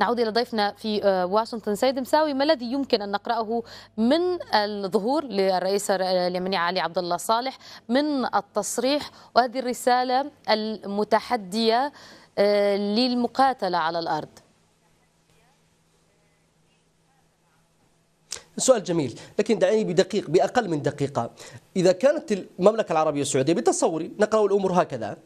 نعود إلى ضيفنا في آه، واشنطن سيد مساوي ما الذي يمكن أن نقرأه من الظهور للرئيس اليمني علي عبد الله صالح من التصريح وهذه الرسالة المتحدية آه، للمقاتلة على الأرض سؤال جميل لكن دعيني بدقيق بأقل من دقيقة إذا كانت المملكة العربية السعودية بتصوري نقرأ الأمور هكذا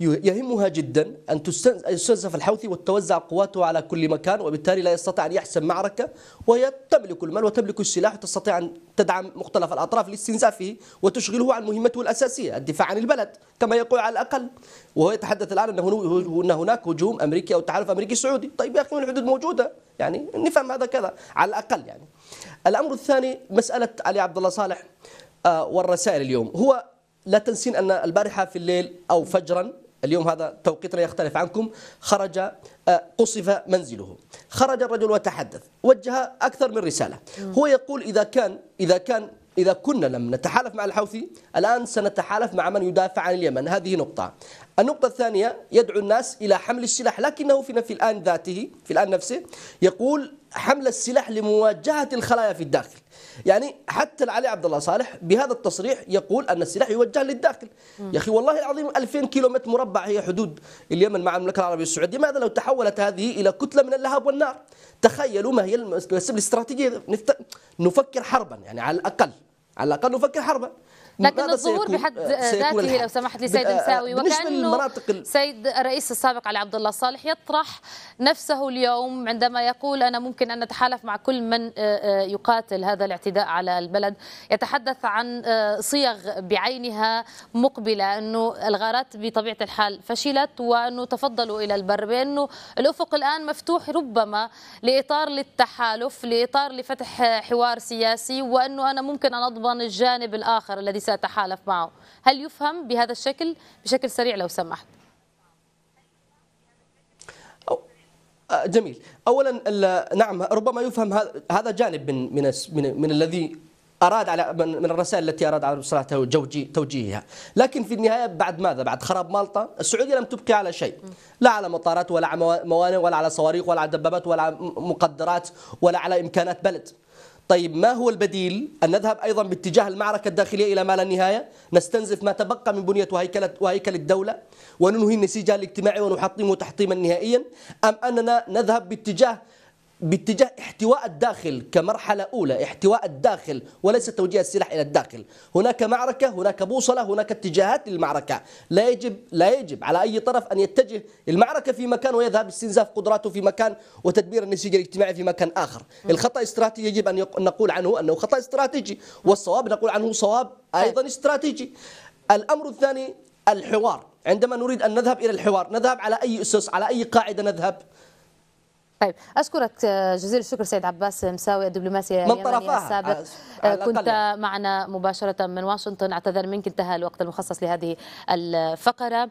يهمها جدا أن تستنزف الحوثي وتوزع قواته على كل مكان وبالتالي لا يستطيع أن يحسم معركة وهي تملك المال وتملك السلاح وتستطيع أن تدعم مختلف الأطراف لاستنزافه وتشغله عن مهمته الأساسية الدفاع عن البلد كما يقول على الأقل وهو يتحدث الآن أن هناك هجوم أمريكي أو تحالف أمريكي سعودي طيب يا أخي الحدود موجودة يعني نفهم هذا كذا على الأقل يعني الأمر الثاني مسألة علي عبد الله صالح آه، والرسائل اليوم هو لا تنسين أن البارحة في الليل أو فجرا اليوم هذا توقيتنا يختلف عنكم خرج آه، قصف منزله خرج الرجل وتحدث وجه أكثر من رسالة هو يقول إذا كان إذا كان إذا كنا لم نتحالف مع الحوثي الآن سنتحالف مع من يدافع عن اليمن هذه نقطة النقطة الثانية يدعو الناس إلى حمل السلاح لكنه في, في الآن ذاته في الآن نفسه يقول حمل السلاح لمواجهة الخلايا في الداخل يعني حتى العلي عبد الله صالح بهذا التصريح يقول أن السلاح يوجه للداخل يا أخي والله العظيم 2000 كيلومتر مربع هي حدود اليمن مع المملكة العربية السعودية ماذا لو تحولت هذه إلى كتلة من اللهب والنار تخيلوا ما هي السبل الاستراتيجية نفكر حربا يعني على الأقل على الاقل نفكر حربا لكن الظهور بحد آه، ذاته لو سمحت لي سيد مساوي وكانه سيد الرئيس السابق علي عبد الله صالح يطرح نفسه اليوم عندما يقول انا ممكن ان نتحالف مع كل من آه، آه، يقاتل هذا الاعتداء على البلد يتحدث عن صيغ بعينها مقبله انه الغارات بطبيعه الحال فشلت وانه تفضلوا الى البر بانه الافق الان مفتوح ربما لاطار للتحالف لاطار لفتح حوار سياسي وانه انا ممكن ان اضمن أيضا الجانب الآخر الذي سأتحالف معه هل يفهم بهذا الشكل بشكل سريع لو سمحت آه، جميل اولا نعم ربما يفهم هذا جانب من من من, من الذي اراد على من الرسائل التي اراد على الصلاه توجيهها، لكن في النهايه بعد ماذا؟ بعد خراب مالطا، السعوديه لم تبقي على شيء، لا على مطارات ولا على موانئ ولا على صواريخ ولا على دبابات ولا على مقدرات ولا على امكانات بلد. طيب ما هو البديل أن نذهب أيضا باتجاه المعركة الداخلية إلى ما لا نهاية نستنزف ما تبقى من بنية وهيكلة, وهيكل الدولة وننهي النسيج الاجتماعي ونحطمه تحطيما نهائيا أم أننا نذهب باتجاه باتجاه احتواء الداخل كمرحلة أولى احتواء الداخل وليس توجيه السلاح إلى الداخل هناك معركة هناك بوصلة هناك اتجاهات للمعركة لا يجب, لا يجب على أي طرف أن يتجه المعركة في مكان ويذهب استنزاف قدراته في مكان وتدمير النسيج الاجتماعي في مكان آخر الخطأ استراتيجي يجب أن نقول عنه أنه خطأ استراتيجي والصواب نقول عنه صواب أيضا استراتيجي الأمر الثاني الحوار عندما نريد أن نذهب إلى الحوار نذهب على أي أسس على أي قاعدة نذهب طيب اشكرك آه، جزيل الشكر سيد عباس مساوي الدبلوماسي اليمني السابق آه، كنت معنا مباشره من واشنطن اعتذر منك انتهى الوقت المخصص لهذه الفقره